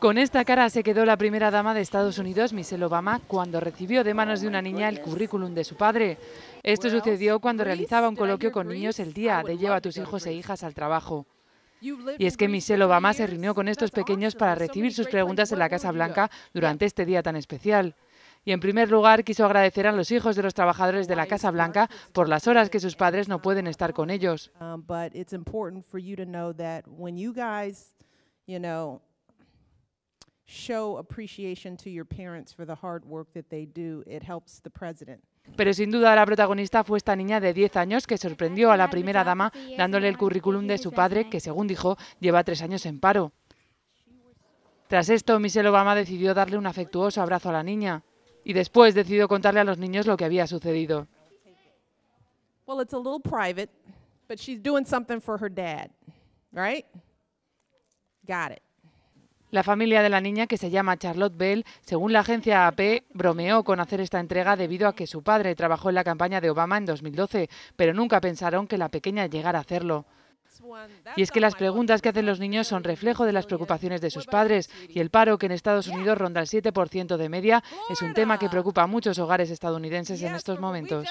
Con esta cara se quedó la primera dama de Estados Unidos, Michelle Obama, cuando recibió de manos de una niña el currículum de su padre. Esto sucedió cuando realizaba un coloquio con niños el día de Lleva a tus hijos e hijas al trabajo. Y es que Michelle Obama se reunió con estos pequeños para recibir sus preguntas en la Casa Blanca durante este día tan especial. Y en primer lugar quiso agradecer a los hijos de los trabajadores de la Casa Blanca por las horas que sus padres no pueden estar con ellos. Pero sin duda la protagonista fue esta niña de 10 años que sorprendió a la primera dama dándole el currículum de su padre, que según dijo lleva tres años en paro. Tras esto, Michelle Obama decidió darle un afectuoso abrazo a la niña y después decidió contarle a los niños lo que había sucedido. Well, it's a little private, but she's doing something for her dad, right? Got it. La familia de la niña, que se llama Charlotte Bell, según la agencia AP, bromeó con hacer esta entrega debido a que su padre trabajó en la campaña de Obama en 2012, pero nunca pensaron que la pequeña llegara a hacerlo. Y es que las preguntas que hacen los niños son reflejo de las preocupaciones de sus padres y el paro que en Estados Unidos ronda el 7% de media es un tema que preocupa a muchos hogares estadounidenses en estos momentos.